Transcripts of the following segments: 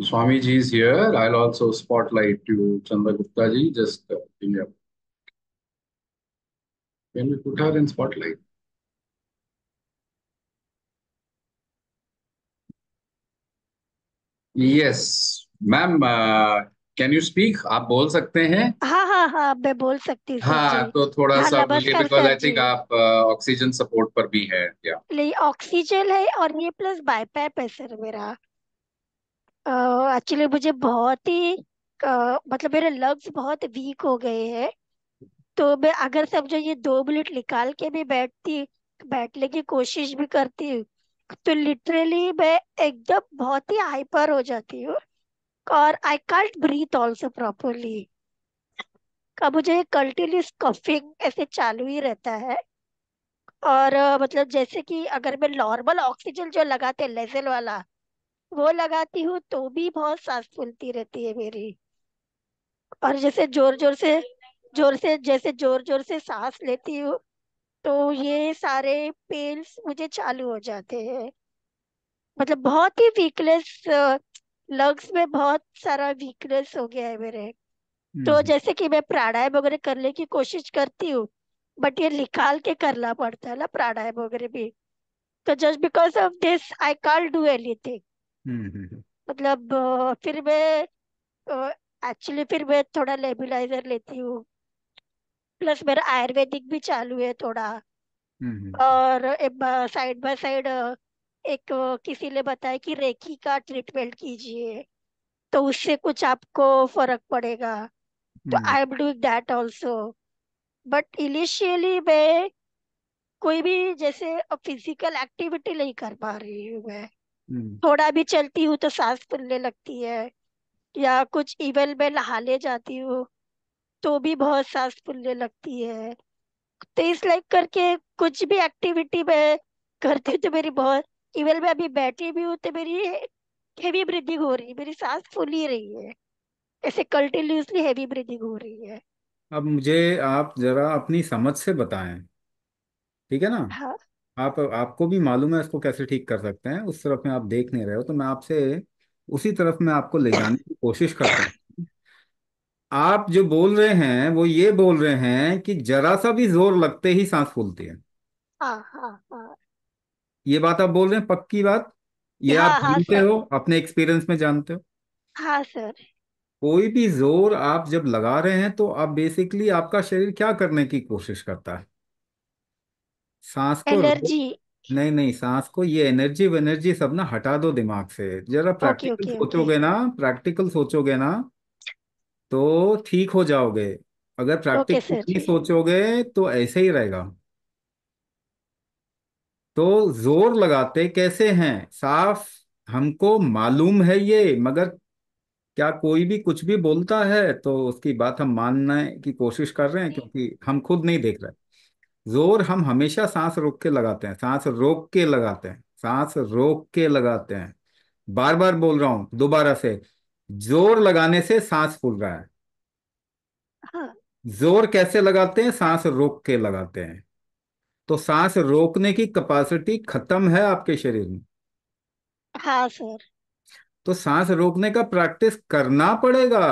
Swami ji is here. I'll also spotlight to Chandragupta ji. Just uh, give me a Can we put her in spotlight? Yes, ma'am. Uh, can you speak? आप बोल सकते हैं हाँ हाँ हाँ मैं बोल सकती हूँ हाँ तो थोड़ा सा बोलिए बिकॉज आई थिंक आप ऑक्सीजन सपोर्ट पर भी है या नहीं ऑक्सीजन है और ये प्लस बाईपैप है सर मेरा एक्चुअली uh, मुझे बहुत ही uh, मतलब मेरे लग्स बहुत वीक हो गए हैं तो मैं अगर समझो ये दो मिनट निकाल के भी बैठती बैठने की कोशिश भी करती हूँ तो लिटरली मैं एकदम बहुत ही हाइपर हो जाती हूँ और I can't breathe also properly का मुझे कंटिन्यूस कफिंग ऐसे चालू ही रहता है और uh, मतलब जैसे कि अगर मैं नॉर्मल ऑक्सीजन जो लगाते लेजल वाला वो लगाती हूँ तो भी बहुत सांस फूलती रहती है मेरी और जैसे जोर जोर से जोर से जैसे जोर जोर से सांस लेती हूँ तो ये सारे पेन्स मुझे चालू हो जाते हैं मतलब बहुत ही वीकनेस लंग्स में बहुत सारा वीकनेस हो गया है मेरे तो हम्म। जैसे कि मैं प्राणायाम वगैरह करने की कोशिश करती हूँ बट ये निकाल के करना पड़ता है ना प्राणायाम वगैरह भी तो just because of this I call do anything hmm, hmm, hmm. मतलब फिर मैं एक्चुअली फिर मैं थोड़ा लेबुलाइजर लेती हूँ प्लस मेरा आयुर्वेदिक भी चालू है थोड़ा और साइड बाय साइड एक किसी ने बताया कि रेखी का ट्रीटमेंट कीजिए तो उससे कुछ आपको फर्क पड़ेगा तो I am doing that also but initially मैं कोई भी जैसे फिजिकल एक्टिविटी नहीं कर पा रही हूँ मैं हम्म। थोड़ा भी चलती हूँ तो सांस फूलने लगती है या कुछ इवन में नहाने जाती हूँ तो भी बहुत सांस फूलने लगती है तो इस लाइक करके कुछ भी एक्टिविटी में करती हूँ तो मेरी बहुत इवन में अभी बैठी भी हूँ तो मेरी हेवी ब्रीदिंग हो रही है मेरी सांस फूल ही रही है ऐसे कंटिन्यूसली हेवी ब्रीदिंग हो रही है अब मुझे आप जरा अपनी समझ से बताएं ठीक है ना हाँ आप आपको भी मालूम है इसको कैसे ठीक कर सकते हैं उस तरफ में आप देख नहीं रहे हो तो मैं आपसे उसी तरफ में आपको ले जाने की कोशिश करता हूँ आप जो बोल रहे हैं वो ये बोल रहे हैं कि जरा सा भी जोर लगते ही सांस फूलती है हाँ, हाँ, हाँ। ये बात आप बोल रहे हैं पक्की बात ये आप हाँ, जानते हो अपने एक्सपीरियंस में जानते हो हाँ सर कोई भी जोर आप जब लगा रहे हैं तो आप बेसिकली आपका शरीर क्या करने की कोशिश करता है सांस को एनर्जी नहीं नहीं सांस को ये एनर्जी वेनर्जी सब ना हटा दो दिमाग से जरा प्रैक्टिकल ओके सोचोगे ना प्रैक्टिकल सोचोगे ना तो ठीक हो जाओगे अगर ओके प्रैक्टिकल सर नहीं सोचोगे तो ऐसे ही रहेगा तो जोर लगाते कैसे हैं साफ हमको मालूम है ये मगर क्या कोई भी कुछ भी बोलता है तो उसकी बात हम मानने की कोशिश कर रहे हैं क्योंकि हम खुद नहीं देख रहे जोर हम हमेशा सांस रोक के लगाते हैं सांस रोक के लगाते हैं सांस रोक के लगाते हैं बार बार बोल रहा हूं दोबारा से जोर लगाने से सांस फूल रहा है हाँ। जोर कैसे लगाते हैं सांस रोक के लगाते हैं तो सांस रोकने की कैपेसिटी खत्म है आपके शरीर में हाँ सर तो सांस रोकने का प्रैक्टिस करना पड़ेगा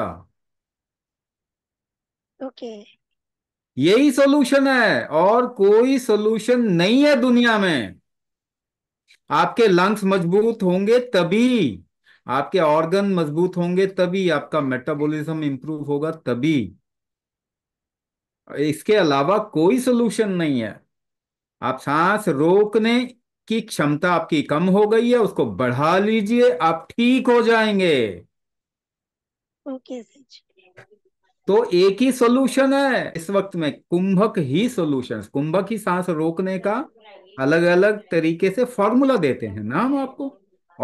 ओके okay. यही सोल्यूशन है और कोई सोल्यूशन नहीं है दुनिया में आपके लंग्स मजबूत होंगे तभी आपके ऑर्गन मजबूत होंगे तभी आपका मेटाबॉलिज्म इंप्रूव होगा तभी इसके अलावा कोई सोल्यूशन नहीं है आप सांस रोकने की क्षमता आपकी कम हो गई है उसको बढ़ा लीजिए आप ठीक हो जाएंगे ओके okay, तो एक ही सोल्यूशन है इस वक्त में कुंभक ही सोल्यूशन कुंभक ही सांस रोकने का अलग अलग तरीके से फॉर्मूला देते हैं ना हम आपको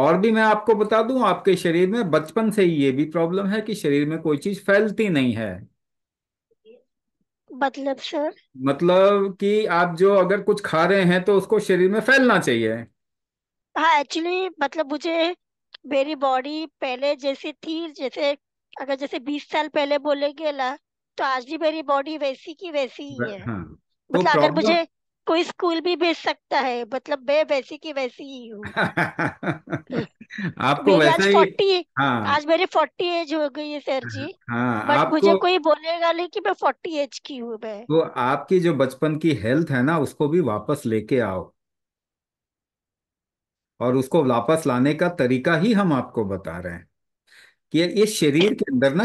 और भी मैं आपको बता दूं आपके शरीर में बचपन से ही ये भी प्रॉब्लम है कि शरीर में कोई चीज फैलती नहीं है मतलब सर मतलब कि आप जो अगर कुछ खा रहे हैं तो उसको शरीर में फैलना चाहिए हाँ एक्चुअली मतलब मुझे मेरी बॉडी पहले जैसी थी जैसे अगर जैसे बीस साल पहले बोले गेला तो आज भी मेरी बॉडी वैसी की वैसी ही है हाँ, तो मतलब अगर मुझे तो कोई स्कूल भी भेज सकता है मतलब मैं वैसी की वैसी ही हूँ आपको वैसे आज फोर्टी हाँ, आज मेरी फोर्टी एज हो गई है सर जी हाँ, बट मुझे कोई बोलेगा नहीं कि मैं फोर्टी एज की हूँ मैं तो आपकी जो बचपन की हेल्थ है ना उसको भी वापस लेके आओ और उसको वापस लाने का तरीका ही हम आपको बता रहे हैं कि ये शरीर के अंदर ना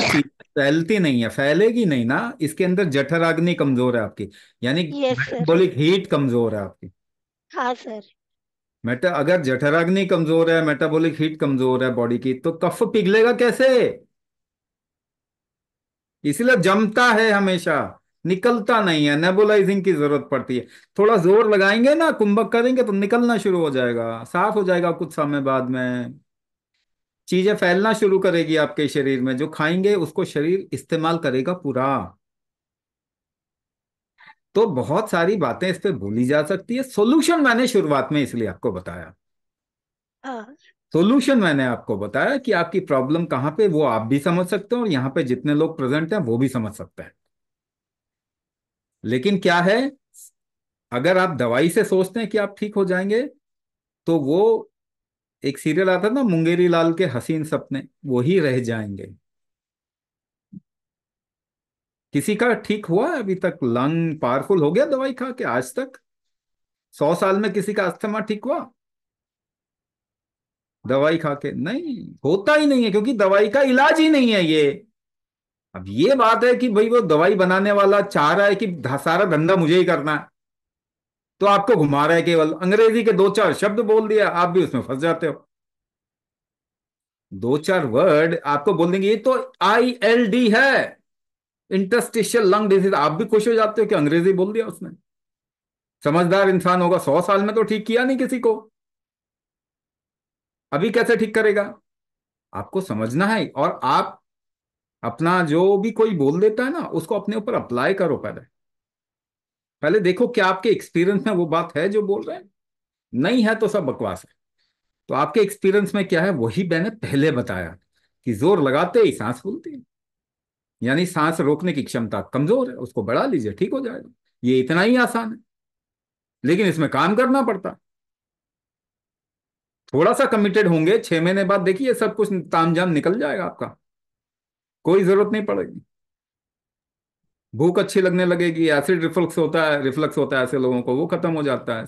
फैलती नहीं है फैलेगी नहीं ना इसके अंदर जठर जठराग्नि कमजोर है आपकी यानी मेटाबॉलिक हीट कमजोर है आपकी हाँ सर मेटा अगर जठर जठराग्नि कमजोर है मेटाबॉलिक हीट कमजोर है बॉडी की तो कफ पिघलेगा कैसे इसलिए जमता है हमेशा निकलता नहीं है नेबुलाइजिंग की जरूरत पड़ती है थोड़ा जोर लगाएंगे ना कुंभक करेंगे तो निकलना शुरू हो जाएगा साफ हो जाएगा कुछ समय बाद में चीजें फैलना शुरू करेगी आपके शरीर में जो खाएंगे उसको शरीर इस्तेमाल करेगा पूरा तो बहुत सारी बातें इस पर भूली जा सकती है सोल्यूशन मैंने शुरुआत में इसलिए आपको बताया सोल्यूशन हाँ। मैंने आपको बताया कि आपकी प्रॉब्लम कहां पे वो आप भी समझ सकते हो और यहां पे जितने लोग प्रेजेंट हैं वो भी समझ सकते हैं लेकिन क्या है अगर आप दवाई से सोचते हैं कि आप ठीक हो जाएंगे तो वो एक सीरियल आता था मुंगेरी लाल के हसीन सपने वो ही रह जाएंगे किसी का ठीक हुआ अभी तक लंग पावरफुल हो गया दवाई खा के आज तक सौ साल में किसी का अस्थमा ठीक हुआ दवाई खा के नहीं होता ही नहीं है क्योंकि दवाई का इलाज ही नहीं है ये अब ये बात है कि भाई वो दवाई बनाने वाला चाह रहा है कि सारा धंधा मुझे ही करना है तो आपको घुमा रहा है केवल अंग्रेजी के दो चार शब्द बोल दिया आप भी उसमें फंस जाते हो दो चार वर्ड आपको बोल देंगे ये तो आई एल डी है इंटरस्टिशियल लंग डिजीज आप भी खुश हो जाते हो कि अंग्रेजी बोल दिया उसने समझदार इंसान होगा सौ साल में तो ठीक किया नहीं किसी को अभी कैसे ठीक करेगा आपको समझना है और आप अपना जो भी कोई बोल देता है ना उसको अपने ऊपर अप्लाई करो पहले पहले देखो क्या आपके एक्सपीरियंस में वो बात है जो बोल रहे हैं नहीं है तो सब बकवास है तो आपके एक्सपीरियंस में क्या है वही मैंने पहले बताया कि जोर लगाते ही सांस फूलती है यानी सांस रोकने की क्षमता कमजोर है उसको बढ़ा लीजिए ठीक हो जाएगा ये इतना ही आसान है लेकिन इसमें काम करना पड़ता थोड़ा सा कमिटेड होंगे छह महीने बाद देखिए सब कुछ तामझाम निकल जाएगा आपका कोई जरूरत नहीं पड़ेगी भूख अच्छी लगने लगेगी एसिड रिफ्लक्स होता है रिफ्लक्स होता है ऐसे लोगों को वो खत्म हो जाता है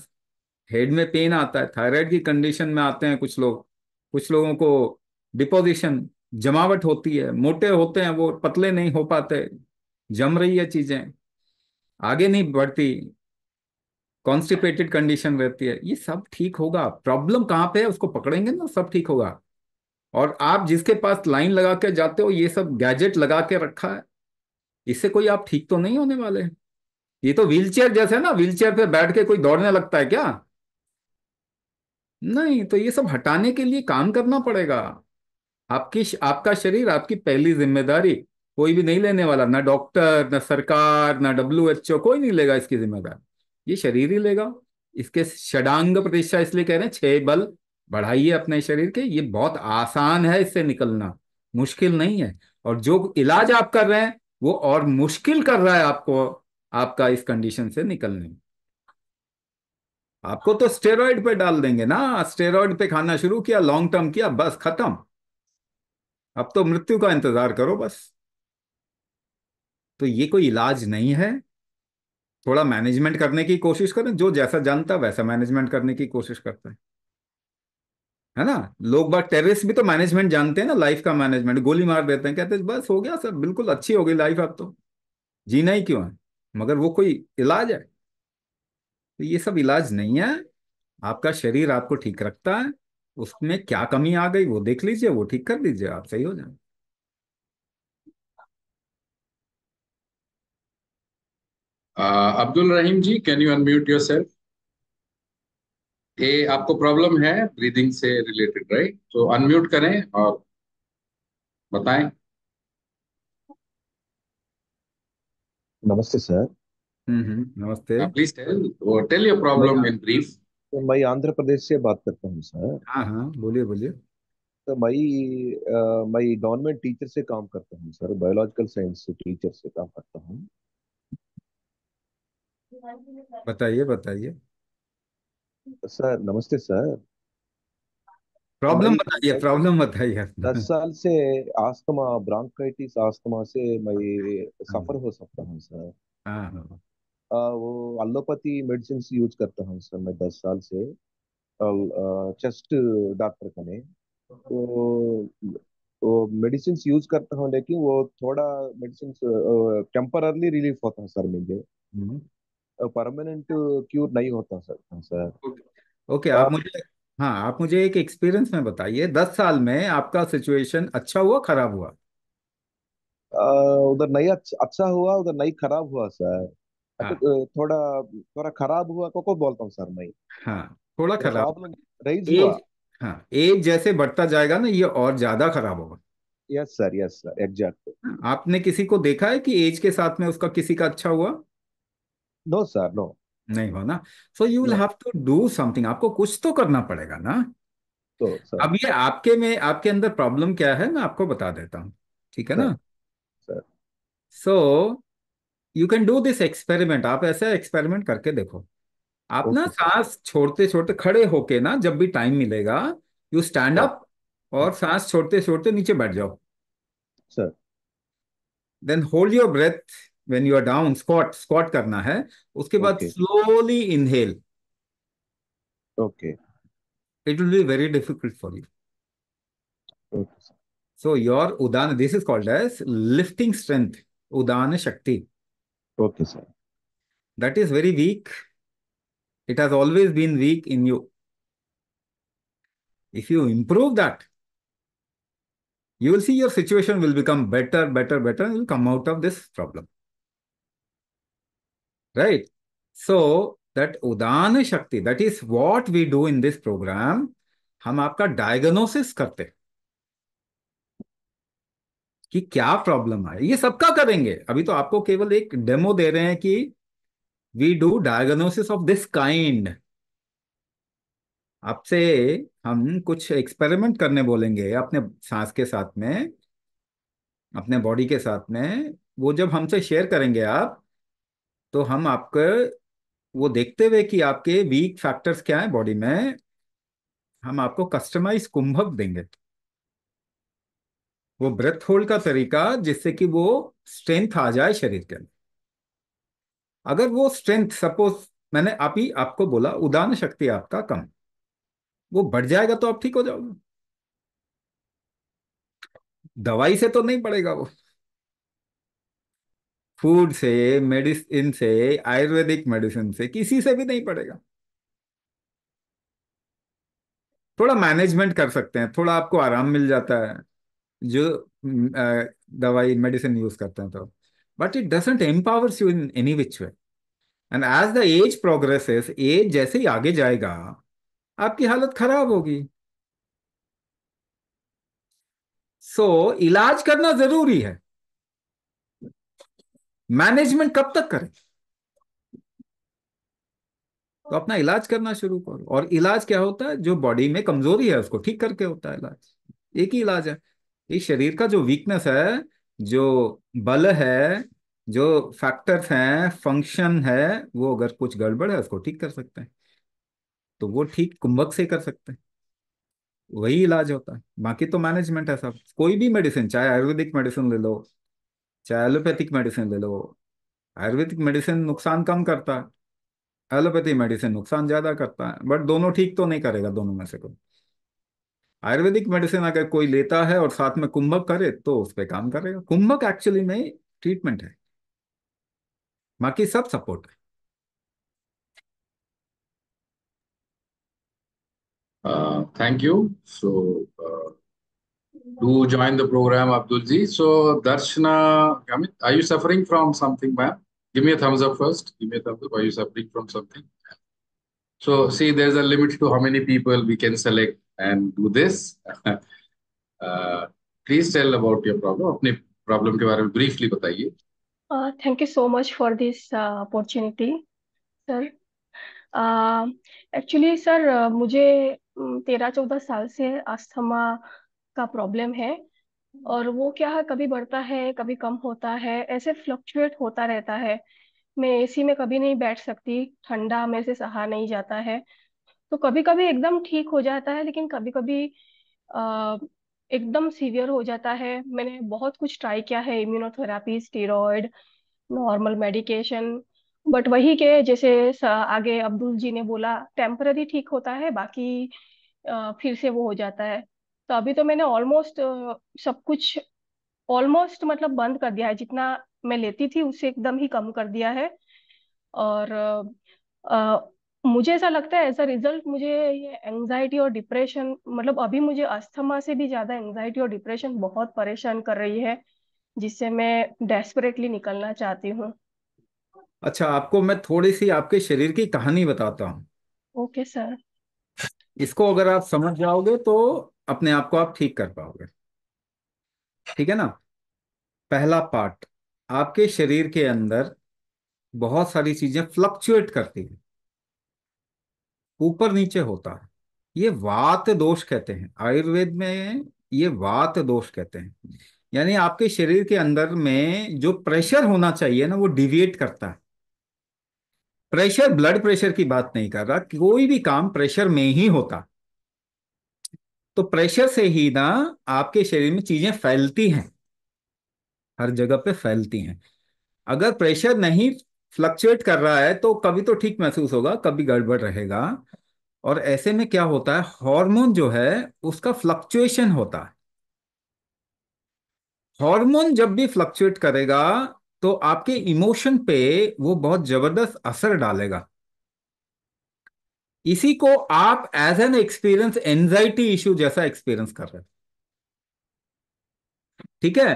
हेड में पेन आता है थायराइड की कंडीशन में आते हैं कुछ लोग कुछ लोगों को डिपोजिशन जमावट होती है मोटे होते हैं वो पतले नहीं हो पाते जम रही है चीजें आगे नहीं बढ़ती कॉन्स्टिपेटेड कंडीशन रहती है ये सब ठीक होगा प्रॉब्लम कहाँ पे है उसको पकड़ेंगे ना सब ठीक होगा और आप जिसके पास लाइन लगा के जाते हो ये सब गैजेट लगा के रखा है इससे कोई आप ठीक तो नहीं होने वाले ये तो चेयर जैसे ना चेयर पे बैठ के कोई दौड़ने लगता है क्या नहीं तो ये सब हटाने के लिए काम करना पड़ेगा आपकी आपका शरीर आपकी पहली जिम्मेदारी कोई भी नहीं लेने वाला ना डॉक्टर ना सरकार ना डब्ल्यू एच ओ कोई नहीं लेगा इसकी जिम्मेदारी ये शरीर ही लेगा इसके षडांग प्रतिष्ठा इसलिए कह रहे हैं छह बल बढ़ाइए अपने शरीर के ये बहुत आसान है इससे निकलना मुश्किल नहीं है और जो इलाज आप कर रहे हैं वो और मुश्किल कर रहा है आपको आपका इस कंडीशन से निकलने में आपको तो स्टेरॉइड पे डाल देंगे ना स्टेरॉइड पे खाना शुरू किया लॉन्ग टर्म किया बस खत्म अब तो मृत्यु का इंतजार करो बस तो ये कोई इलाज नहीं है थोड़ा मैनेजमेंट करने की कोशिश करें जो जैसा जानता वैसा मैनेजमेंट करने की कोशिश करता है है ना लोग बात टेररिस्ट भी तो मैनेजमेंट जानते हैं ना लाइफ का मैनेजमेंट गोली मार देते हैं कहते हैं बस हो गया सर बिल्कुल अच्छी हो गई लाइफ अब तो जीना ही क्यों है मगर वो कोई इलाज है तो ये सब इलाज नहीं है आपका शरीर आपको ठीक रखता है उसमें क्या कमी आ गई वो देख लीजिए वो ठीक कर दीजिए आप सही हो जाए Abdul Rahim ji can you unmute yourself ये आपको प्रॉब्लम है ब्रीदिंग से रिलेटेड राइट तो अनम्यूट करें और बताएं नमस्ते सर हम्म, हम्म, नमस्ते please tell tell your problem in brief तो मैं आंध्र प्रदेश से बात करता हूँ सर हाँ, हाँ बोलिए बोलिए तो मैं आ, मैं गवर्नमेंट टीचर से काम करता हूँ सर बायोलॉजिकल साइंस से टीचर से काम करता हूँ बताइए बताइए सर नमस्ते सर प्रॉब्लम बताइए प्रॉब्लम बताइए दस साल से आस्थमा ब्रांकाइटिस आस्थमा से मैं हाँ। सफर हो सकता हूँ सर आ, हाँ, हाँ। वो एलोपैथी मेडिसिन यूज करता हूँ सर मैं दस साल से चेस्ट डॉक्टर का कने तो वो मेडिसिन यूज करता हूँ लेकिन वो थोड़ा मेडिसिन टेम्पररली रिलीफ होता है सर मुझे हम्म। परमानेंट क्यूर नहीं होता सर हाँ, सर ओके आप मुझे हाँ आप मुझे एक एक्सपीरियंस में बताइए दस साल में आपका सिचुएशन अच्छा हुआ खराब हुआ उधर नहीं अच्छा, अच्छा हुआ उधर नहीं खराब हुआ सर हाँ तो थोड़ा थोड़ा खराब हुआ को को बोलता हूँ सर मैं हाँ थोड़ा तो खराब रेज हुआ हाँ एज जैसे बढ़ता जाएगा ना ये और ज्यादा खराब होगा yes sir yes sir exact आपने किसी को देखा है कि एज के साथ में उसका किसी का अच्छा हुआ नो सर नो नहीं हो ना so you will have to do something आपको कुछ तो करना पड़ेगा ना तो sir. अब ये आपके में आपके अंदर प्रॉब्लम क्या है मैं आपको बता देता हूँ ठीक है sir. ना sir so you can do this experiment आप ऐसा एक्सपेरिमेंट करके देखो आप okay. ना सांस छोड़ते छोड़ते खड़े होके ना जब भी टाइम मिलेगा यू स्टैंड अप और सांस छोड़ते छोड़ते नीचे बैठ जाओ sir then hold your breath when you are down squat squat करना है उसके बाद slowly inhale okay it will be very difficult for you so your उदान this is called as lifting strength उदान शक्ति okay sir that is very weak it has always been weak in you if you improve that you will see your situation will become better better better will come out of this problem right? So that udan shakti, that is what we do in this program, हम आपका diagnosis करते कि क्या problem है ये सबका करेंगे अभी तो आपको केवल एक डेमो दे रहे हैं कि we do diagnosis of this kind आपसे हम कुछ एक्सपेरिमेंट करने बोलेंगे अपने सांस के साथ में अपने बॉडी के साथ में वो जब हमसे शेयर करेंगे आप तो हम आपके वो देखते हुए कि आपके वीक फैक्टर्स क्या है बॉडी में हम आपको कस्टमाइज कुंभक देंगे वो ब्रेथ होल्ड का तरीका जिससे कि वो स्ट्रेंथ आ जाए शरीर के अंदर अगर वो स्ट्रेंथ सपोज मैंने आप ही आपको बोला उदान शक्ति आपका कम वो बढ़ जाएगा तो आप ठीक हो जाओगे दवाई से तो नहीं बढ़ेगा वो फूड से मेडिसिन से आयुर्वेदिक मेडिसिन से किसी से भी नहीं पड़ेगा थोड़ा मैनेजमेंट कर सकते हैं थोड़ा आपको आराम मिल जाता है जो दवाई मेडिसिन यूज करते हैं तो but it doesn't empowers you in any which way and as the age progress as जैसे ही आगे जाएगा आपकी हालत खराब होगी सो so, इलाज करना जरूरी है मैनेजमेंट कब तक करें तो अपना इलाज करना शुरू करो और इलाज क्या होता है जो बॉडी में कमजोरी है उसको ठीक करके होता है इलाज एक ही इलाज है ये शरीर का जो वीकनेस है जो बल है जो फैक्टर्स हैं फंक्शन है वो अगर कुछ गड़बड़ है उसको ठीक कर सकते हैं तो वो ठीक कुंभक से कर सकते हैं वही इलाज होता है बाकी तो मैनेजमेंट है सब कोई भी मेडिसिन चाहे आयुर्वेदिक मेडिसिन ले लो चाहे एलोपैथिक मेडिसिन ले लो आयुर्वेदिक मेडिसिन नुकसान कम करता है एलोपैथी मेडिसिन नुकसान ज़्यादा करता है बट दोनों ठीक तो नहीं करेगा दोनों में से कोई आयुर्वेदिक मेडिसिन अगर कोई लेता है और साथ में कुंभक करे तो उस पर काम करेगा कुंभक एक्चुअली में ट्रीटमेंट है बाकी सब सपोर्ट है thank you so who join the program, Abdulji. So, Darshana, are you suffering from something, ma'am? Give me a thumbs up first. Give me a thumbs up. Are you suffering from something? So, see, there's a limit to how many people we can select and do this. uh, please tell about your problem. Apne problem ke बारे में briefly बताइए. Uh, thank you so much for this uh, opportunity, sir. Uh, actually, sir, uh, मुझे तेरह चौदह साल से asthma का problem है और वो क्या है कभी बढ़ता है कभी कम होता है ऐसे फ्लक्चुएट होता रहता है मैं एसी में कभी नहीं बैठ सकती ठंडा मेरे से सहा नहीं जाता है तो कभी कभी एकदम ठीक हो जाता है लेकिन कभी कभी एकदम सीवियर हो जाता है मैंने बहुत कुछ ट्राई किया है immunotherapy steroid normal medication but वही के जैसे आगे अब्दुल जी ने बोला टेम्पररी ठीक होता है बाकी फिर से वो हो जाता है तो अभी तो मैंने ऑलमोस्ट सब कुछ ऑलमोस्ट मतलब बंद कर दिया है जितना मैं लेती थी उससे एकदम ही कम कर दिया है और आ, मुझे ऐसा लगता है एज अ रिजल्ट मुझे ये एंजाइटी और डिप्रेशन मतलब अभी मुझे अस्थमा से भी ज्यादा एंजाइटी और डिप्रेशन बहुत परेशान कर रही है जिससे मैं डेस्परेटली निकलना चाहती हूँ अच्छा आपको मैं थोड़ी सी आपके शरीर की कहानी बताता हूं ओके सर इसको अगर आप समझ जाओगे तो अपने आप को आप ठीक कर पाओगे ठीक है ना पहला पार्ट आपके शरीर के अंदर बहुत सारी चीजें फ्लक्चुएट करती हैं ऊपर नीचे होता है ये वात दोष कहते हैं आयुर्वेद में ये वात दोष कहते हैं यानी आपके शरीर के अंदर में जो प्रेशर होना चाहिए ना वो डिविएट करता है प्रेशर ब्लड प्रेशर की बात नहीं कर रहा कोई भी काम प्रेशर में ही होता तो प्रेशर से ही ना आपके शरीर में चीजें फैलती हैं हर जगह पे फैलती हैं अगर प्रेशर नहीं फ्लक्चुएट कर रहा है तो कभी तो ठीक महसूस होगा कभी गड़बड़ रहेगा और ऐसे में क्या होता है हार्मोन जो है उसका फ्लक्चुएशन होता है हार्मोन जब भी फ्लक्चुएट करेगा तो आपके इमोशन पे वो बहुत जबरदस्त असर डालेगा इसी को आप as an experience anxiety issue जैसा एक्सपीरियंस कर रहे थे ठीक है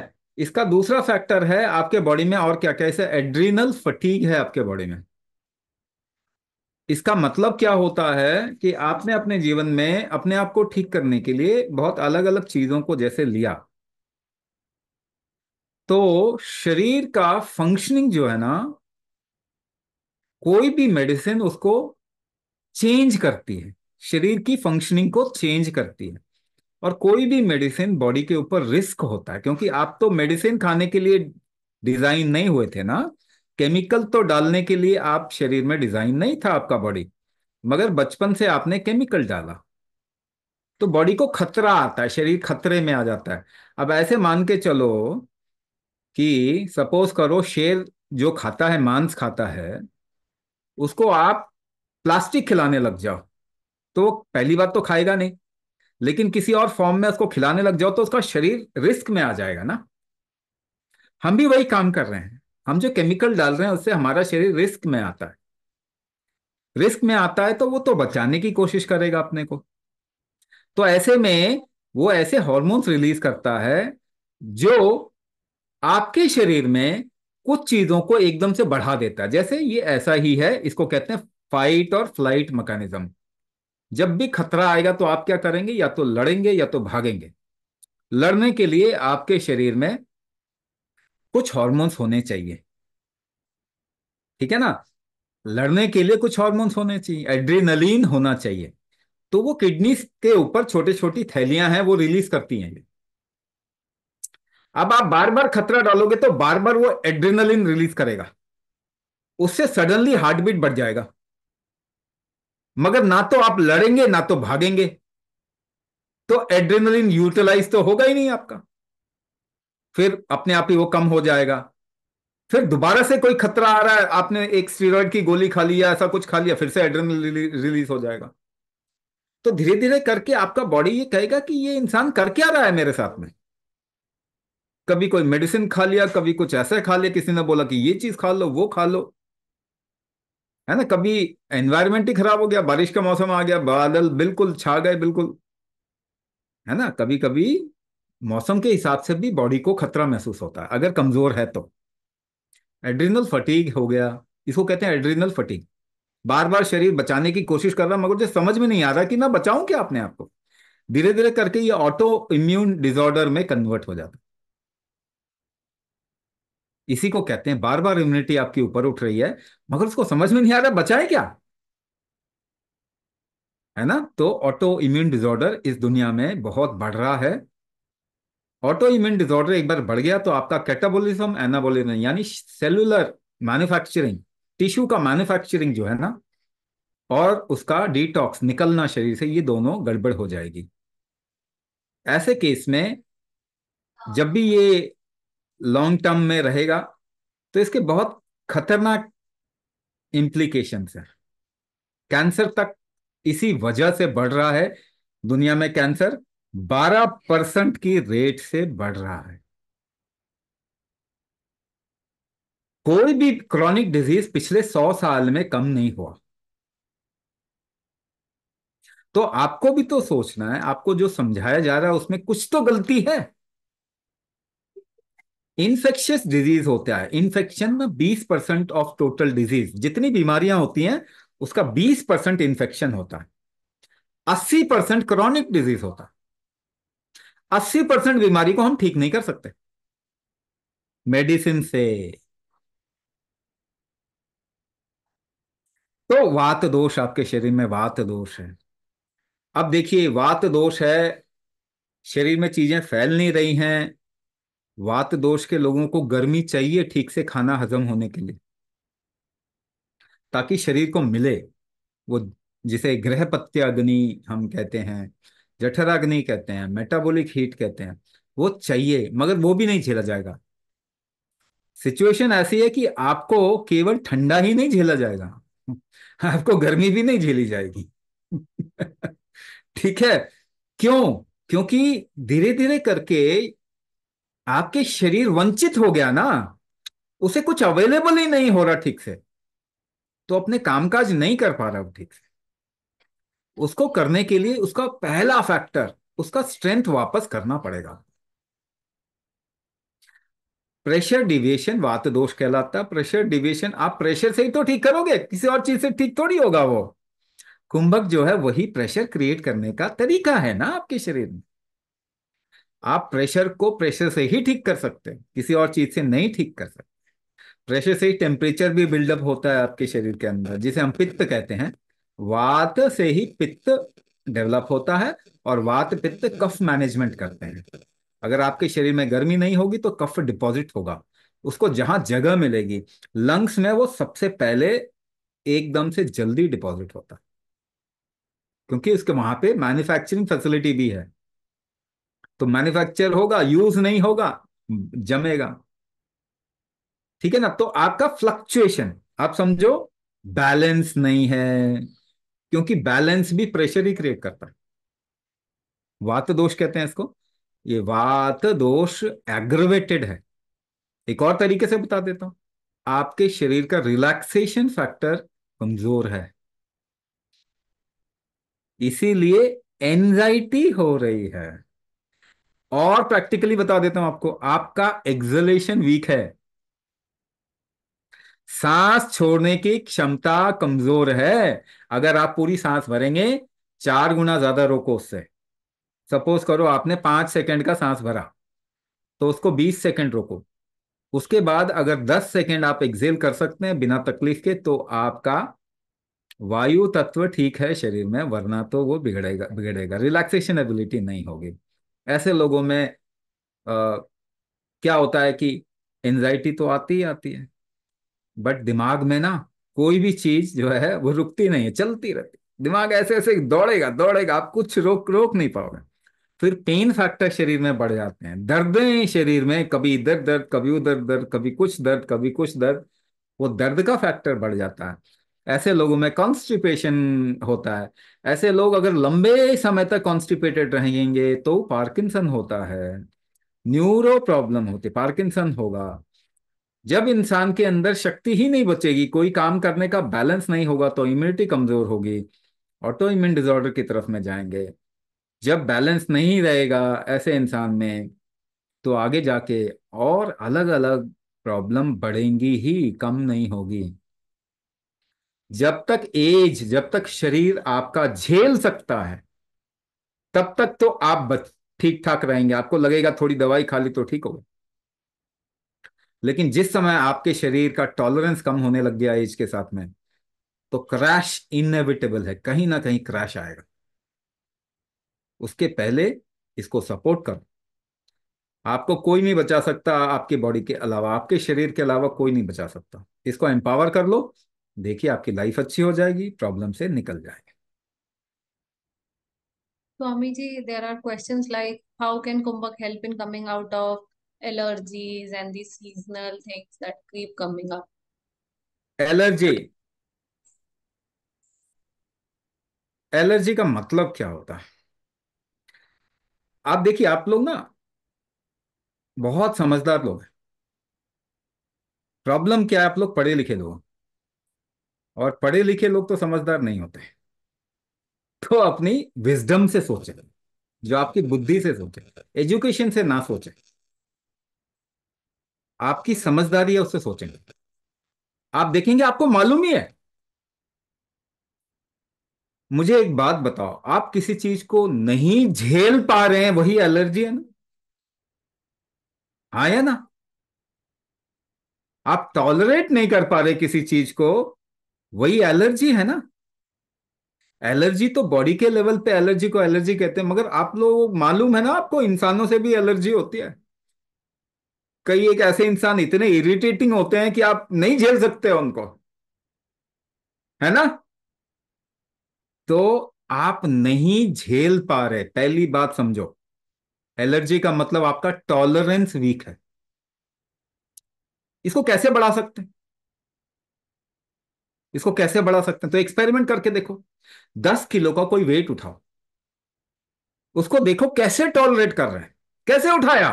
इसका दूसरा फैक्टर है आपके बॉडी में और क्या क्या इसे एड्रीनल फटीग है आपके बॉडी में इसका मतलब क्या होता है कि आपने अपने जीवन में अपने आप को ठीक करने के लिए बहुत अलग अलग चीजों को जैसे लिया तो शरीर का फंक्शनिंग जो है ना कोई भी मेडिसिन उसको चेंज करती है शरीर की फंक्शनिंग को चेंज करती है और कोई भी मेडिसिन बॉडी के ऊपर रिस्क होता है क्योंकि आप तो मेडिसिन खाने के लिए डिजाइन नहीं हुए थे ना केमिकल तो डालने के लिए आप शरीर में डिजाइन नहीं था आपका बॉडी मगर बचपन से आपने केमिकल डाला तो बॉडी को खतरा आता है शरीर खतरे में आ जाता है अब ऐसे मान के चलो कि सपोज करो शेर जो खाता है मांस खाता है उसको आप प्लास्टिक खिलाने लग जाओ तो पहली बार तो खाएगा नहीं लेकिन किसी और फॉर्म में उसको खिलाने लग जाओ तो उसका शरीर रिस्क में आ जाएगा ना हम भी वही काम कर रहे हैं हम जो केमिकल डाल रहे हैं उससे हमारा शरीर रिस्क में आता है रिस्क में आता है तो वो तो बचाने की कोशिश करेगा अपने को तो ऐसे में वो ऐसे हॉर्मोन्स रिलीज करता है जो आपके शरीर में कुछ चीजों को एकदम से बढ़ा देता है जैसे ये ऐसा ही है इसको कहते हैं फाइट और फ्लाइट मैकेनिज्म जब भी खतरा आएगा तो आप क्या करेंगे या तो लड़ेंगे या तो भागेंगे लड़ने के लिए आपके शरीर में कुछ हॉर्मोन्स होने चाहिए ठीक है ना लड़ने के लिए कुछ हॉर्मोन्स होने चाहिए एड्रीनलिन होना चाहिए तो वो किडनी के ऊपर छोटी छोटी थैलियां हैं वो रिलीज करती हैं अब आप बार बार खतरा डालोगे तो बार बार वो एड्रीनलिन रिलीज करेगा उससे सडनली हार्ट बीट बढ़ जाएगा मगर ना तो आप लड़ेंगे ना तो भागेंगे तो एड्रेनलिन यूटिलाइज तो होगा ही नहीं आपका फिर अपने आप ही वो कम हो जाएगा फिर दोबारा से कोई खतरा आ रहा है आपने एक स्टीरॉयड की गोली खा लिया ऐसा कुछ खा लिया फिर से एड्रेनलिन रिलीज हो जाएगा तो धीरे धीरे करके आपका बॉडी ये कहेगा कि ये इंसान कर क्या रहा है मेरे साथ में कभी कोई मेडिसिन खा लिया कभी कुछ ऐसा खा लिया किसी ने बोला कि ये चीज खा लो वो खा लो है ना कभी एनवायरमेंट ही खराब हो गया बारिश का मौसम आ गया बादल बिल्कुल छा गए बिल्कुल है ना कभी कभी मौसम के हिसाब से भी बॉडी को खतरा महसूस होता है अगर कमजोर है तो एड्रीनल फटीग हो गया इसको कहते हैं एड्रीनल फटीग बार बार शरीर बचाने की कोशिश कर रहा मगर जो समझ में नहीं आ रहा कि ना बचाऊं क्या अपने आप को धीरे धीरे करके ये ऑटो इम्यून डिसऑर्डर में कन्वर्ट हो जाता इसी को कहते हैं बार बार इम्यूनिटी आपके ऊपर उठ रही है मगर उसको समझ में नहीं आ रहा बचाए क्या है ना तो ऑटो इम्यून डिजॉर्डर इस दुनिया में बहुत बढ़ रहा है ऑटो इम्यून डिजॉर्डर एक बार बढ़ गया तो आपका कैटाबोलिज्म एनाबोलिज्म यानी सेलुलर मैन्युफैक्चरिंग टिश्यू का मैन्युफैक्चरिंग जो है ना और उसका डिटॉक्स निकलना शरीर से ये दोनों गड़बड़ हो जाएगी ऐसे केस में जब भी ये लॉन्ग टर्म में रहेगा तो इसके बहुत खतरनाक इम्प्लीकेशन है कैंसर तक इसी वजह से बढ़ रहा है दुनिया में कैंसर 12 परसेंट की रेट से बढ़ रहा है कोई भी क्रॉनिक डिजीज पिछले 100 साल में कम नहीं हुआ तो आपको भी तो सोचना है आपको जो समझाया जा रहा है उसमें कुछ तो गलती है इन्फेक्शियस डिजीज होता है इन्फेक्शन में 20 परसेंट ऑफ टोटल डिजीज जितनी बीमारियां होती हैं उसका 20 परसेंट इन्फेक्शन होता है 80 परसेंट क्रॉनिक डिजीज होता है 80 परसेंट बीमारी को हम ठीक नहीं कर सकते मेडिसिन से तो वात दोष आपके शरीर में वात दोष है अब देखिए वात दोष है शरीर में चीजें फैल नहीं रही हैं वात दोष के लोगों को गर्मी चाहिए ठीक से खाना हजम होने के लिए ताकि शरीर को मिले वो जिसे ग्रहपत्य अग्नि हम कहते हैं जठराग्नि कहते हैं मेटाबॉलिक हीट कहते हैं वो चाहिए मगर वो भी नहीं झेला जाएगा सिचुएशन ऐसी है कि आपको केवल ठंडा ही नहीं झेला जाएगा आपको गर्मी भी नहीं झेली जाएगी ठीक है क्यों क्योंकि धीरे धीरे करके आपके शरीर वंचित हो गया ना उसे कुछ अवेलेबल ही नहीं हो रहा ठीक से तो अपने कामकाज नहीं कर पा रहा ठीक से उसको करने के लिए उसका पहला फैक्टर उसका स्ट्रेंथ वापस करना पड़ेगा प्रेशर डिविएशन वात दोष कहलाता प्रेशर डिविएशन आप प्रेशर से ही तो ठीक करोगे किसी और चीज से ठीक थोड़ी होगा वो कुंभक जो है वही प्रेशर क्रिएट करने का तरीका है ना आपके शरीर में आप प्रेशर को प्रेशर से ही ठीक कर सकते हैं किसी और चीज से नहीं ठीक कर सकते प्रेशर से ही टेम्परेचर भी बिल्डअप होता है आपके शरीर के अंदर जिसे हम पित्त कहते हैं वात से ही पित्त डेवलप होता है और वात पित्त कफ मैनेजमेंट करते हैं अगर आपके शरीर में गर्मी नहीं होगी तो कफ डिपॉजिट होगा उसको जहां जगह मिलेगी लंग्स में वो सबसे पहले एकदम से जल्दी डिपॉजिट होता है क्योंकि उसके वहां पे मैन्युफैक्चरिंग फैसिलिटी भी है तो मैन्युफैक्चर होगा यूज नहीं होगा जमेगा ठीक है ना तो आपका फ्लक्चुएशन आप समझो बैलेंस नहीं है क्योंकि बैलेंस भी प्रेशर ही क्रिएट करता है वात दोष कहते हैं इसको ये वात दोष एग्रवेटेड है एक और तरीके से बता देता हूं आपके शरीर का रिलैक्सेशन फैक्टर कमजोर है इसीलिए एंजाइटी हो रही है और प्रैक्टिकली बता देता हूं आपको आपका एक्सलेशन वीक है सांस छोड़ने की क्षमता कमजोर है अगर आप पूरी सांस भरेंगे चार गुना ज्यादा रोको उससे सपोज करो आपने पांच सेकंड का सांस भरा तो उसको बीस सेकंड रोको उसके बाद अगर दस सेकंड आप एक्सेल कर सकते हैं बिना तकलीफ के तो आपका वायु तत्व ठीक है शरीर में वरना तो वो बिगड़ेगा बिगड़ेगा रिलैक्सेशन एबिलिटी नहीं होगी ऐसे लोगों में आ, क्या होता है कि एनजाइटी तो आती ही आती है बट दिमाग में ना कोई भी चीज जो है वो रुकती नहीं है चलती रहती दिमाग ऐसे ऐसे दौड़ेगा दौड़ेगा आप कुछ रोक रोक नहीं पाओगे फिर पेन फैक्टर शरीर में बढ़ जाते हैं दर्दें शरीर में कभी इधर दर्द कभी उधर दर्द कभी कुछ दर्द कभी कुछ दर्द वो दर्द का फैक्टर बढ़ जाता है ऐसे लोगों में कॉन्स्टिपेशन होता है ऐसे लोग अगर लंबे समय तक कॉन्स्टिपेटेड रहेंगे तो पार्किंसन होता है न्यूरो प्रॉब्लम होती पार्किंसन होगा जब इंसान के अंदर शक्ति ही नहीं बचेगी कोई काम करने का बैलेंस नहीं होगा तो इम्यूनिटी कमजोर होगी ऑटो इम्यून डिजॉर्डर की तरफ में जाएंगे जब बैलेंस नहीं रहेगा ऐसे इंसान में तो आगे जाके और अलग अलग प्रॉब्लम बढ़ेंगी ही कम नहीं होगी जब तक एज जब तक शरीर आपका झेल सकता है तब तक तो आप ठीक ठाक रहेंगे आपको लगेगा थोड़ी दवाई खा ली तो ठीक होगा लेकिन जिस समय आपके शरीर का टॉलरेंस कम होने लग गया एज के साथ में तो क्रैश इनएविटेबल है कहीं ना कहीं क्रैश आएगा उसके पहले इसको सपोर्ट करो आपको कोई नहीं बचा सकता आपके बॉडी के अलावा आपके शरीर के अलावा कोई नहीं बचा सकता इसको एम्पावर कर लो देखिए आपकी लाइफ अच्छी हो जाएगी प्रॉब्लम से निकल जाएंगे Swami ji there are question like how can kumbhaka help in coming out of allergies and the seasonal things that keep coming up allergy allergy का मतलब क्या होता है आप देखिए आप लोग ना बहुत समझदार लोग हैं प्रॉब्लम क्या है आप लोग पढ़े लिखे लोग और पढ़े लिखे लोग तो समझदार नहीं होते तो अपनी विजडम से सोचे जो आपकी बुद्धि से सोचे एजुकेशन से ना सोचे आपकी समझदारी है उससे सोचेंगे आप देखेंगे आपको मालूम ही है मुझे एक बात बताओ आप किसी चीज को नहीं झेल पा रहे हैं वही एलर्जी है ना हाँ या ना आप टॉलरेट नहीं कर पा रहे किसी चीज को वही एलर्जी है ना एलर्जी तो बॉडी के लेवल पे एलर्जी को एलर्जी कहते हैं मगर आप लोग मालूम है ना आपको इंसानों से भी एलर्जी होती है कई एक ऐसे इंसान इतने इरिटेटिंग होते हैं कि आप नहीं झेल सकते उनको है ना तो आप नहीं झेल पा रहे पहली बात समझो एलर्जी का मतलब आपका टॉलरेंस वीक है इसको कैसे बढ़ा सकते हैं इसको कैसे बढ़ा सकते हैं तो एक्सपेरिमेंट करके देखो दस किलो का कोई वेट उठाओ उसको देखो कैसे टॉलरेट कर रहे हैं कैसे उठाया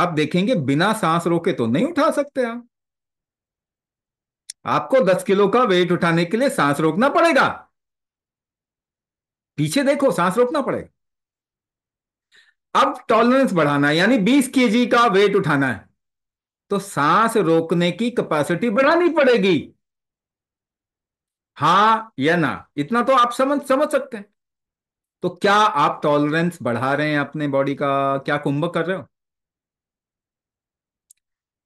आप देखेंगे बिना सांस रोके तो नहीं उठा सकते आप आपको दस किलो का वेट उठाने के लिए सांस रोकना पड़ेगा पीछे देखो सांस रोकना पड़ेगा अब टॉलरेंस बढ़ाना है यानी बीस केजी का वेट उठाना है तो सांस रोकने की कैपेसिटी बढ़ानी पड़ेगी हा या ना इतना तो आप समझ समझ सकते हैं तो क्या आप टॉलरेंस बढ़ा रहे हैं अपने बॉडी का क्या कुंभक कर रहे हो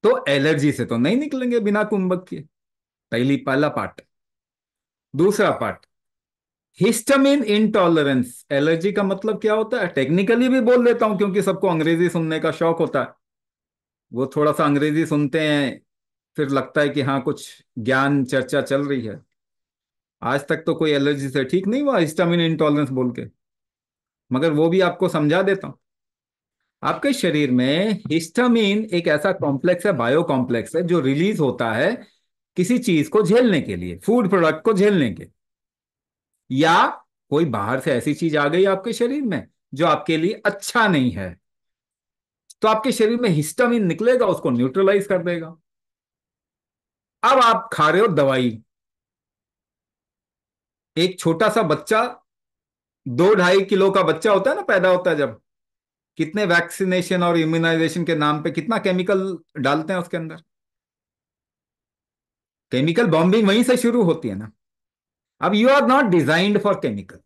तो एलर्जी से तो नहीं निकलेंगे बिना कुंभक के पहली पहला पार्ट दूसरा पार्ट हिस्टमिन इनटॉलरेंस एलर्जी का मतलब क्या होता है टेक्निकली भी बोल देता हूं क्योंकि सबको अंग्रेजी सुनने का शौक होता है वो थोड़ा सा अंग्रेजी सुनते हैं फिर लगता है कि हाँ कुछ ज्ञान चर्चा चल रही है आज तक तो कोई एलर्जी से ठीक नहीं हुआ हिस्टामिन इंटॉलरेंस बोल के मगर वो भी आपको समझा देता हूँ आपके शरीर में हिस्टामिन एक ऐसा कॉम्प्लेक्स है बायो कॉम्प्लेक्स है जो रिलीज होता है किसी चीज को झेलने के लिए फूड प्रोडक्ट को झेलने के या कोई बाहर से ऐसी चीज आ गई आपके शरीर में जो आपके लिए अच्छा नहीं है तो आपके शरीर में हिस्टामिन निकलेगा उसको न्यूट्रलाइज कर देगा अब आप खा रहे हो दवाई एक छोटा सा बच्चा दो ढाई किलो का बच्चा होता है ना पैदा होता है जब कितने वैक्सीनेशन और इम्यूनाइजेशन के नाम पे कितना केमिकल डालते हैं उसके अंदर केमिकल बॉम्बिंग वहीं से शुरू होती है ना अब you are not designed for chemical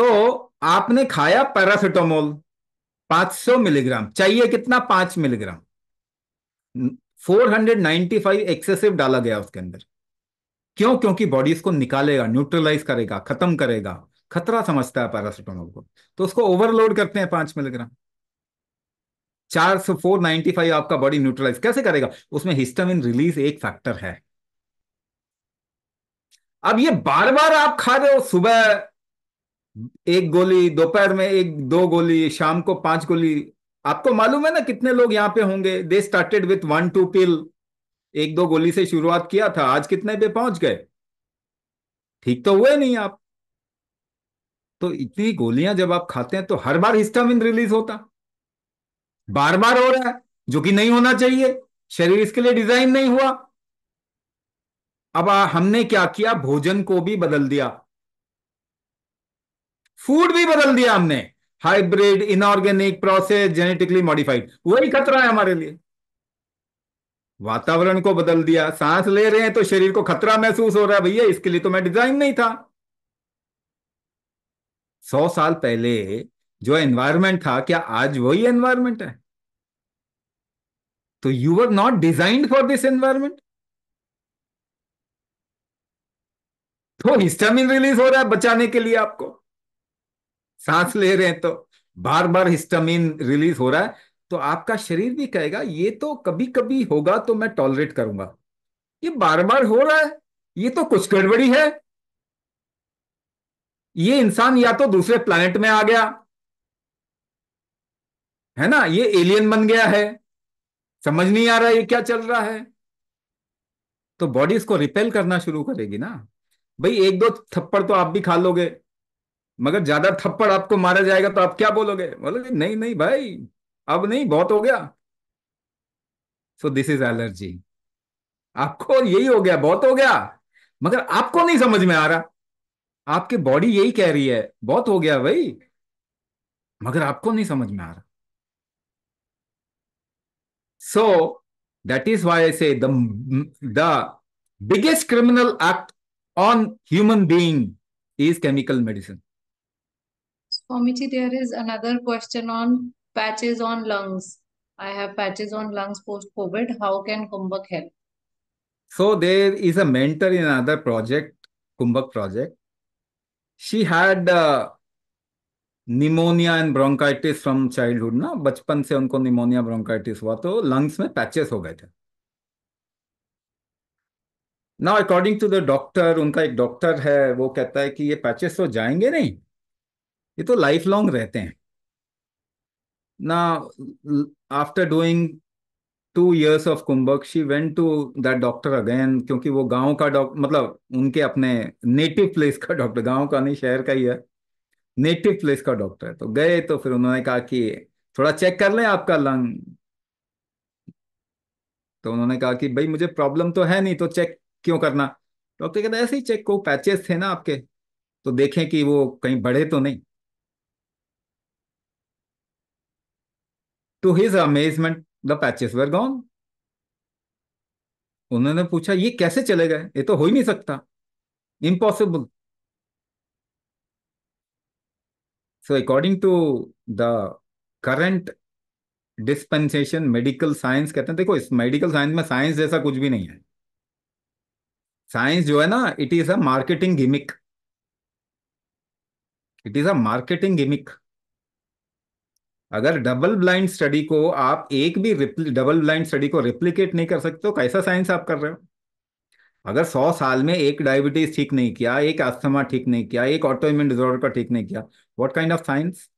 तो आपने खाया पैरासिटामोल 500 मिलीग्राम चाहिए कितना पांच मिलीग्राम 495 एक्सेसिव डाला गया उसके अंदर क्यों क्योंकि बॉडी इसको निकालेगा न्यूट्रलाइज करेगा खत्म करेगा खतरा समझता है पैरासिटामोल को तो उसको ओवरलोड करते हैं पांच मिलीग्राम चार सौ फोर नाइनटी फाइव आपका बॉडी न्यूट्रलाइज कैसे करेगा उसमें हिस्टामिन रिलीज एक फैक्टर है अब ये बार बार आप खा रहे हो सुबह एक गोली दोपहर में एक दो गोली शाम को पांच गोली आपको मालूम है ना कितने लोग यहाँ पे होंगे they started with one two pill एक दो गोली से शुरुआत किया था आज कितने पे पहुंच गए ठीक तो हुए नहीं आप तो इतनी गोलियां जब आप खाते हैं तो हर बार हिस्टामिन रिलीज होता बार बार हो रहा है जो कि नहीं होना चाहिए शरीर इसके लिए डिजाइन नहीं हुआ अब हमने क्या किया भोजन को भी बदल दिया फूड भी बदल दिया हमने hybrid inorganic process genetically modified वही खतरा है हमारे लिए वातावरण को बदल दिया सांस ले रहे हैं तो शरीर को खतरा महसूस हो रहा है भैया इसके लिए तो मैं डिजाइन नहीं था सौ साल पहले जो एनवायरमेंट था क्या आज वही एनवायरमेंट है तो you are not designed for this environment तो हिस्टामिन रिलीज हो रहा है बचाने के लिए आपको सांस ले रहे हैं तो बार बार हिस्टामिन रिलीज हो रहा है तो आपका शरीर भी कहेगा ये तो कभी कभी होगा तो मैं टॉलरेट करूंगा ये बार बार हो रहा है ये तो कुछ गड़बड़ी है ये इंसान या तो दूसरे प्लानिट में आ गया है ना ये एलियन बन गया है समझ नहीं आ रहा ये क्या चल रहा है तो बॉडी इसको रिपेल करना शुरू करेगी ना भाई एक दो थप्पड़ तो आप भी खा लोगे मगर ज्यादा थप्पड़ आपको मारा जाएगा तो आप क्या बोलोगे बोलोगे नहीं नहीं भाई अब नहीं बहुत हो गया सो दिस इज एलर्जी आपको यही हो गया बहुत हो गया मगर आपको नहीं समझ में आ रहा आपकी बॉडी यही कह रही है बहुत हो गया भाई मगर आपको नहीं समझ में आ रहा सो दैट इज वाई से the biggest criminal act on human being is chemical medicine Swamiji, there is another question on patches on lungs. I have patches on lungs post-COVID. How can Kumbhak help? So there is a mentor in another project, Kumbhak project. She had uh, pneumonia and bronchitis from childhood. Na, bachpan se unko pneumonia bronchitis hua, to lungs mein patches ho gaye the. Now according to the doctor, उनका एक doctor है वो कहता है कि ये patches तो जाएंगे नहीं ये तो लाइफ लॉन्ग रहते हैं ना after doing two years of kumbhaka she went to that doctor again क्योंकि वो गांव का डॉक्टर मतलब उनके अपने नेटिव प्लेस का डॉक्टर गांव का नहीं शहर का ही है नेटिव प्लेस का डॉक्टर है तो गए तो फिर उन्होंने कहा कि थोड़ा चेक कर लें आपका लंग तो उन्होंने कहा कि भाई मुझे प्रॉब्लम तो है नहीं तो चेक क्यों करना डॉक्टर कहते ऐसे ही चेक को पैचेस थे ना आपके तो देखें कि वो कहीं बढ़े तो नहीं to his amazement the patches were gone उन्होंने पूछा ये कैसे चले गए ये तो हो ही नहीं सकता impossible so according to the current dispensation medical science कहते हैं देखो इस मेडिकल साइंस में साइंस जैसा कुछ भी नहीं है साइंस जो है ना it is a marketing gimmick it is a marketing gimmick अगर डबल ब्लाइंड स्टडी को आप एक भी डबल ब्लाइंड स्टडी को रिप्लीकेट नहीं कर सकते तो कैसा साइंस आप कर रहे हो अगर सौ साल में एक डायबिटीज ठीक नहीं किया एक अस्थमा ठीक नहीं किया एक ऑटो इम्यून डिजॉर्डर का ठीक नहीं किया व्हाट काइंड ऑफ साइंस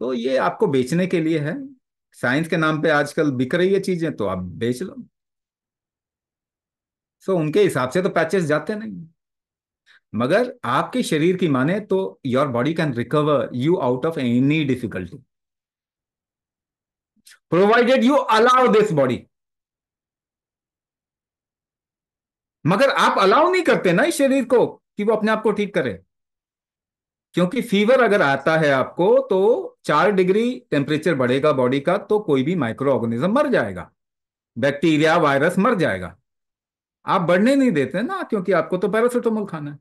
तो ये आपको बेचने के लिए है साइंस के नाम पे आजकल बिक रही है चीजें तो आप बेच लो सो so, उनके हिसाब से तो पैचेस जाते नहीं मगर आपके शरीर की माने तो your body can recover you out of any difficulty provided you allow this body मगर आप अलाउ नहीं करते ना इस शरीर को कि वो अपने आप को ठीक करे क्योंकि फीवर अगर आता है आपको तो चार डिग्री टेम्परेचर बढ़ेगा बॉडी का तो कोई भी माइक्रो ऑर्गेनिज्म मर जाएगा बैक्टीरिया वायरस मर जाएगा आप बढ़ने नहीं देते ना क्योंकि आपको तो पैरासिटामोल खाना है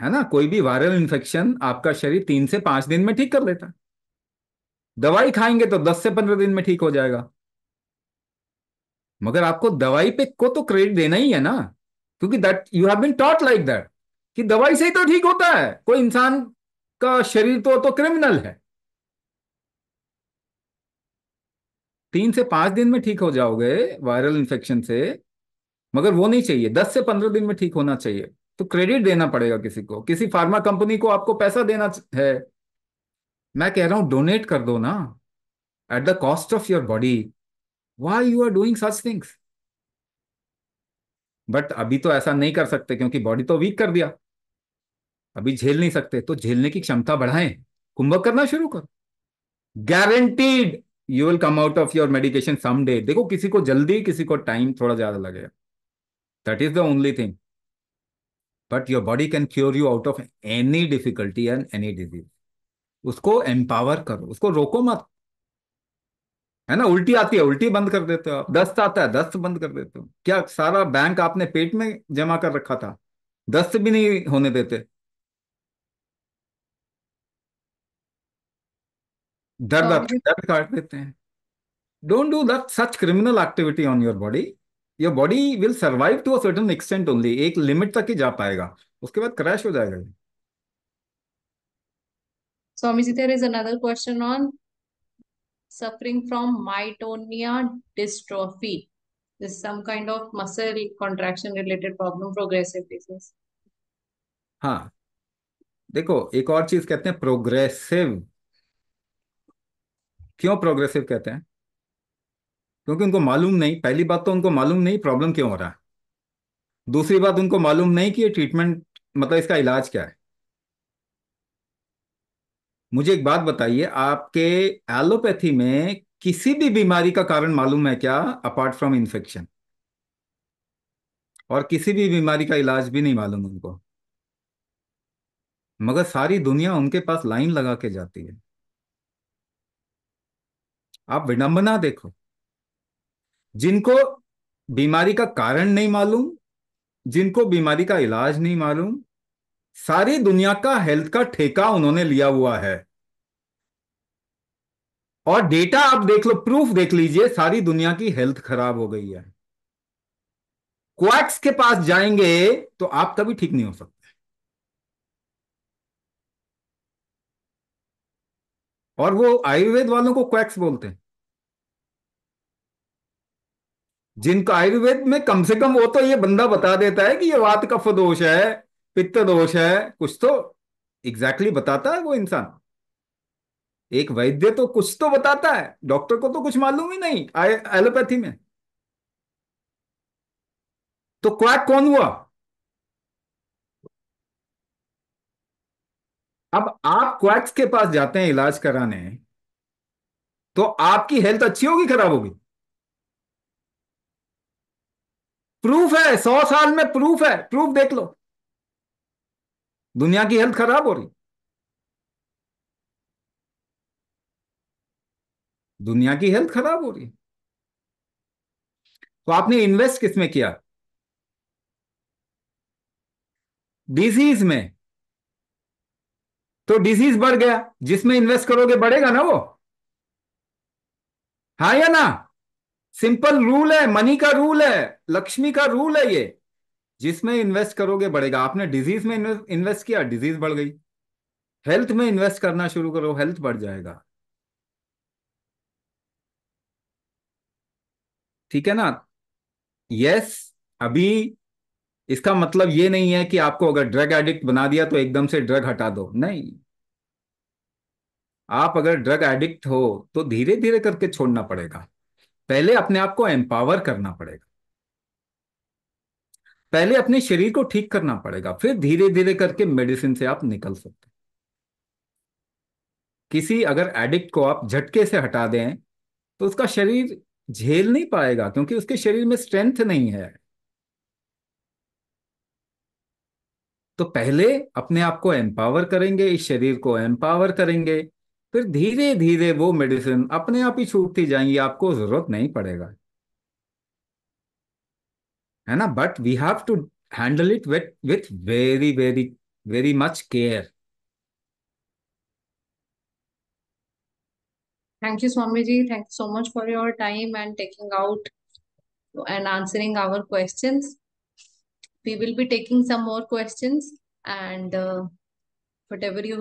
है ना कोई भी वायरल इन्फेक्शन आपका शरीर तीन से पांच दिन में ठीक कर लेता है दवाई खाएंगे तो दस से पंद्रह दिन में ठीक हो जाएगा मगर आपको दवाई पे को तो क्रेडिट देना ही है ना क्योंकि that you have been taught like that कि दवाई से ही तो ठीक होता है कोई इंसान का शरीर तो तो क्रिमिनल है तीन से पांच दिन में ठीक हो जाओगे वायरल इन्फेक्शन से मगर वो नहीं चाहिए दस से पंद्रह दिन में ठीक होना चाहिए तो क्रेडिट देना पड़ेगा किसी को किसी फार्मा कंपनी को आपको पैसा देना है मैं कह रहा हूं डोनेट कर दो ना at the cost of your body why you are doing such things but अभी तो ऐसा नहीं कर सकते क्योंकि बॉडी तो वीक कर दिया अभी झेल नहीं सकते तो झेलने की क्षमता बढ़ाएं कुंभक करना शुरू करो guaranteed you will come out of your medication some day देखो किसी को जल्दी किसी को टाइम थोड़ा ज्यादा लगेगा that is the only thing but your body can cure you out of any difficulty and any disease उसको एम्पावर करो उसको रोको मत है ना उल्टी आती है उल्टी बंद कर देते हो आप दस्त आता है दस्त बंद कर देते हो क्या सारा बैंक आपने पेट में जमा कर रखा था दस्त भी नहीं होने देते दर्द हाँ, आते दर्द काट देते हैं don't do that such criminal activity on your body your body will survive to a certain extent only एक लिमिट तक ही जा पाएगा उसके बाद क्रैश हो जाएगा Swamiji, there is another question on suffering from myotonia dystrophy. This is some kind of muscle contraction related problem, progressive disease. हाँ देखो एक और चीज कहते हैं प्रोग्रेसिव क्यों प्रोग्रेसिव कहते हैं क्योंकि उनको मालूम नहीं पहली बात तो उनको मालूम नहीं प्रॉब्लम क्यों हो रहा है दूसरी बात उनको मालूम नहीं कि ये ट्रीटमेंट मतलब इसका इलाज क्या है मुझे एक बात बताइए आपके एलोपैथी में किसी भी बीमारी का कारण मालूम है क्या अपार्ट फ्रॉम इन्फेक्शन और किसी भी बीमारी का इलाज भी नहीं मालूम उनको मगर सारी दुनिया उनके पास लाइन लगा के जाती है आप विडंबना देखो जिनको बीमारी का कारण नहीं मालूम जिनको बीमारी का इलाज नहीं मालूम सारी दुनिया का हेल्थ का ठेका उन्होंने लिया हुआ है और डेटा आप देख लो प्रूफ देख लीजिए सारी दुनिया की हेल्थ खराब हो गई है क्वैक्स के पास जाएंगे तो आप कभी ठीक नहीं हो सकते और वो आयुर्वेद वालों को क्वैक्स बोलते हैं जिनको आयुर्वेद में कम से कम वो तो ये बंदा बता देता है कि ये वात कफ दोष है पित्त दोष है कुछ तो एग्जैक्टली exactly बताता है वो इंसान एक वैद्य तो कुछ तो बताता है डॉक्टर को तो कुछ मालूम ही नहीं एलोपैथी में तो क्वैक कौन हुआ अब आप क्वैक्स के पास जाते हैं इलाज कराने तो आपकी हेल्थ अच्छी होगी खराब होगी प्रूफ है सौ साल में प्रूफ है प्रूफ देख लो दुनिया की हेल्थ खराब हो रही दुनिया की हेल्थ खराब हो रही तो आपने इन्वेस्ट किसमें किया डिजीज में तो डिजीज बढ़ गया जिसमें इन्वेस्ट करोगे बढ़ेगा ना वो हाँ या ना सिंपल रूल है मनी का रूल है लक्ष्मी का रूल है ये जिसमें इन्वेस्ट करोगे बढ़ेगा आपने डिजीज में इन्वेस्ट किया डिजीज बढ़ गई हेल्थ में इन्वेस्ट करना शुरू करो हेल्थ बढ़ जाएगा ठीक है ना यस अभी इसका मतलब ये नहीं है कि आपको अगर ड्रग एडिक्ट बना दिया तो एकदम से ड्रग हटा दो नहीं आप अगर ड्रग एडिक्ट हो तो धीरे धीरे करके छोड़ना पड़ेगा पहले अपने आप को एम्पावर करना पड़ेगा पहले अपने शरीर को ठीक करना पड़ेगा फिर धीरे धीरे करके मेडिसिन से आप निकल सकते हैं किसी अगर एडिक्ट को आप झटके से हटा दें तो उसका शरीर झेल नहीं पाएगा क्योंकि उसके शरीर में स्ट्रेंथ नहीं है तो पहले अपने आप को एम्पावर करेंगे इस शरीर को एम्पावर करेंगे फिर धीरे धीरे वो मेडिसिन अपने आप ही छूटती जाएंगी आपको जरूरत नहीं पड़ेगा है ना but we have to handle it with with very very very much care Thank you, Swamiji. Thank you so much for your time and taking out and answering our questions. We will be taking some more questions and uh, whatever you have.